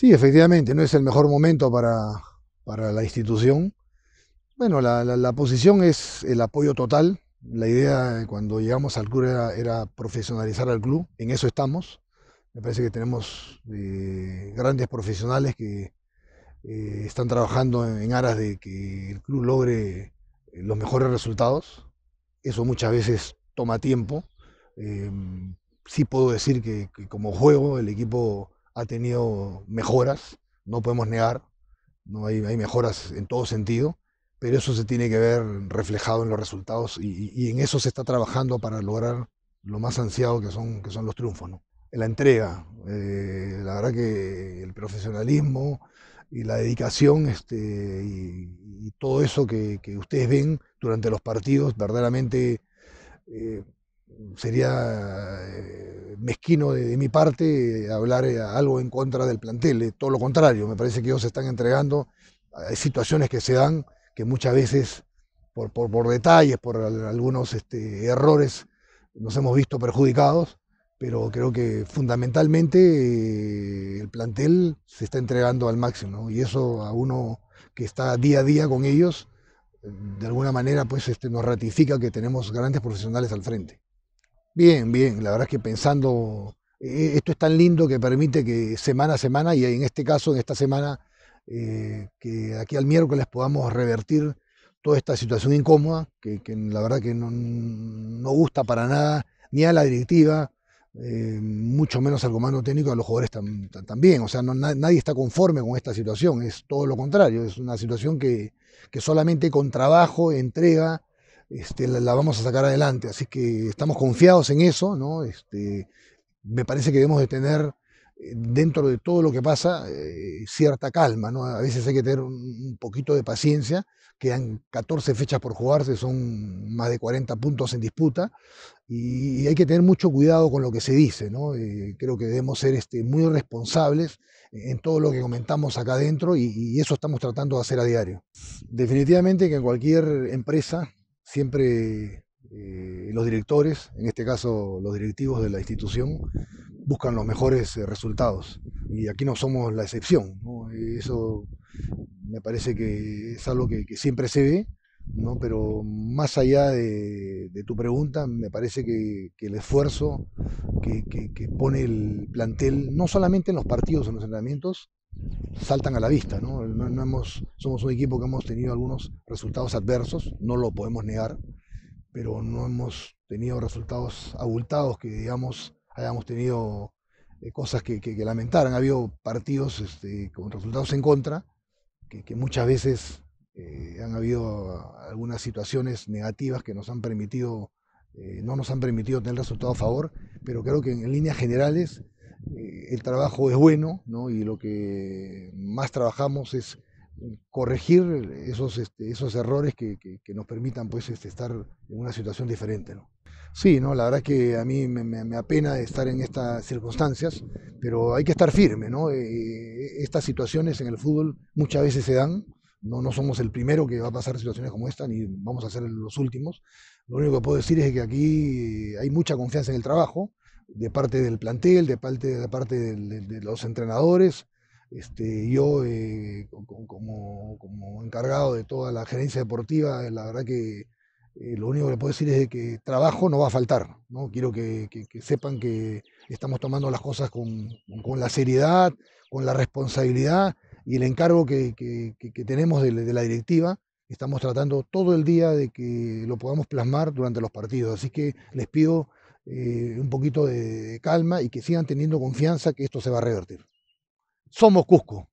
Sí, efectivamente, no es el mejor momento para, la institución. Bueno, la, posición es el apoyo total. La idea cuando llegamos al club era, profesionalizar al club, en eso estamos. Me parece que tenemos eh, grandes profesionales que eh, están trabajando en, aras de que el club logre eh, los mejores resultados. Eso muchas veces toma tiempo. Em, sí puedo decir que, como juego el equipo ha tenido mejoras, no podemos negar, ¿no? Hay, mejoras en todo sentido, pero eso se tiene que ver reflejado en los resultados y, en eso se está trabajando para lograr lo más ansiado que son, que son los triunfos. La entrega, eh, la verdad que el profesionalismo y la dedicación este, y, todo eso que, ustedes ven durante los partidos verdaderamente eh, sería... Eh, mezquino de, mi parte eh, hablar eh, algo en contra del plantel, eh, todo lo contrario, me parece que ellos se están entregando Hay situaciones que se dan, que muchas veces por, por, detalles, por algunos este, errores, nos hemos visto perjudicados, pero creo que fundamentalmente el plantel se está entregando al máximo y eso a uno que está día a día con ellos, de alguna manera pues este, nos ratifica que tenemos grandes profesionales al frente. Bien, bien, la verdad es que pensando, eh, esto es tan lindo que permite que semana a semana, y en este caso, en esta semana, eh, que aquí al miércoles podamos revertir toda esta situación incómoda, que, la verdad que no, gusta para nada, ni a la directiva, eh, mucho menos al comando técnico, a los jugadores también. O sea, nadie está conforme con esta situación, es todo lo contrario, es una situación que, que solamente con trabajo, entrega este, la, vamos a sacar adelante. Así que estamos confiados en eso, ¿no? Este, me parece que debemos de tener eh, dentro de todo lo que pasa eh, cierta calma, ¿no? A veces hay que tener un poquito de paciencia, quedan 14 fechas por jugarse, son más de 40 puntos en disputa y, hay que tener mucho cuidado con lo que se dice, ¿no? Eh, creo que debemos ser este, muy responsables en todo lo que comentamos acá adentro y, y eso estamos tratando de hacer a diario. Definitivamente que en cualquier empresa siempre eh, los directores, en este caso los directivos de la institución, buscan los mejores eh, resultados. Y aquí no somos la excepción. Eso me parece que es algo que, siempre se ve, pero más allá de, tu pregunta, me parece que, el esfuerzo que, pone el plantel, no solamente en los partidos, en los entrenamientos, saltan a la vista. ¿no? hemos, somos un equipo que hemos tenido algunos resultados adversos, no lo podemos negar, pero no hemos tenido resultados abultados que digamos hayamos tenido eh, cosas que, lamentar. Han habido partidos este, con resultados en contra, que, muchas veces eh, han habido algunas situaciones negativas que nos han permitido, eh, no nos han permitido tener resultados a favor, pero creo que en líneas generales eh, el trabajo es bueno, ¿no? Y lo que más trabajamos es corregir esos, este, esos errores que, nos permitan pues, este, estar en una situación diferente. ¿no? Sí, ¿no? la verdad es que a mí me, apena estar en estas circunstancias, pero hay que estar firme. Eh, estas situaciones en el fútbol muchas veces se dan, no, no somos el primero que va a pasar situaciones como esta, ni vamos a ser los últimos. Lo único que puedo decir es que aquí hay mucha confianza en el trabajo, de parte del plantel, de parte de, parte de, los entrenadores. Este, yo eh, como, encargado de toda la gerencia deportiva, la verdad que eh, lo único que le puedo decir es que trabajo no va a faltar. ¿no? Quiero que, sepan que estamos tomando las cosas con, la seriedad, con la responsabilidad y el encargo que, tenemos de, la directiva. Estamos tratando todo el día de que lo podamos plasmar durante los partidos. Así que les pido eh, un poquito de calma y que sigan teniendo confianza que esto se va a revertir. Somos Cusco.